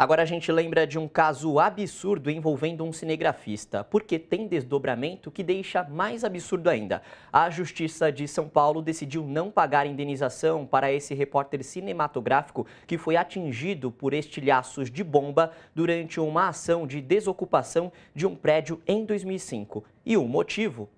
Agora a gente lembra de um caso absurdo envolvendo um cinegrafista, porque tem desdobramento que deixa mais absurdo ainda. A Justiça de São Paulo decidiu não pagar indenização para esse repórter cinematográfico que foi atingido por estilhaços de bomba durante uma ação de desocupação de um prédio em 2005. E o motivo?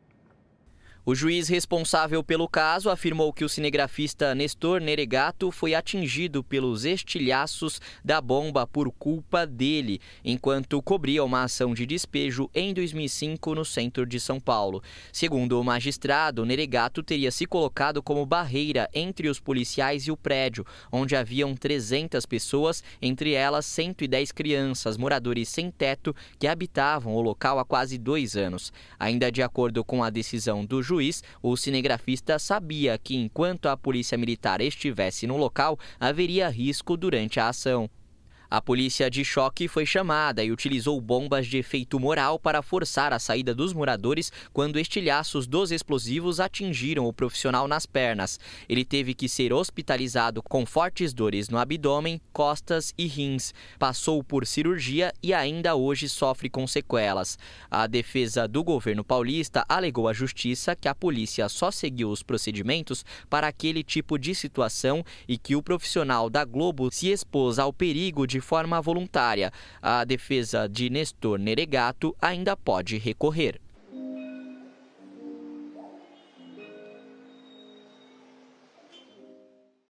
O juiz responsável pelo caso afirmou que o cinegrafista Nestor Neregato foi atingido pelos estilhaços da bomba por culpa dele, enquanto cobria uma ação de despejo em 2005 no centro de São Paulo. Segundo o magistrado, Neregato teria se colocado como barreira entre os policiais e o prédio, onde haviam 300 pessoas, entre elas 110 crianças, moradores sem teto, que habitavam o local há quase dois anos. Ainda de acordo com a decisão do juiz, juiz, o cinegrafista sabia que enquanto a polícia militar estivesse no local, haveria risco durante a ação. A polícia de choque foi chamada e utilizou bombas de efeito moral para forçar a saída dos moradores quando estilhaços dos explosivos atingiram o profissional nas pernas. Ele teve que ser hospitalizado com fortes dores no abdômen, costas e rins. Passou por cirurgia e ainda hoje sofre com sequelas. A defesa do governo paulista alegou à justiça que a polícia só seguiu os procedimentos para aquele tipo de situação e que o profissional da Globo se expôs ao perigo de forma voluntária. A defesa de Nestor Neregato ainda pode recorrer.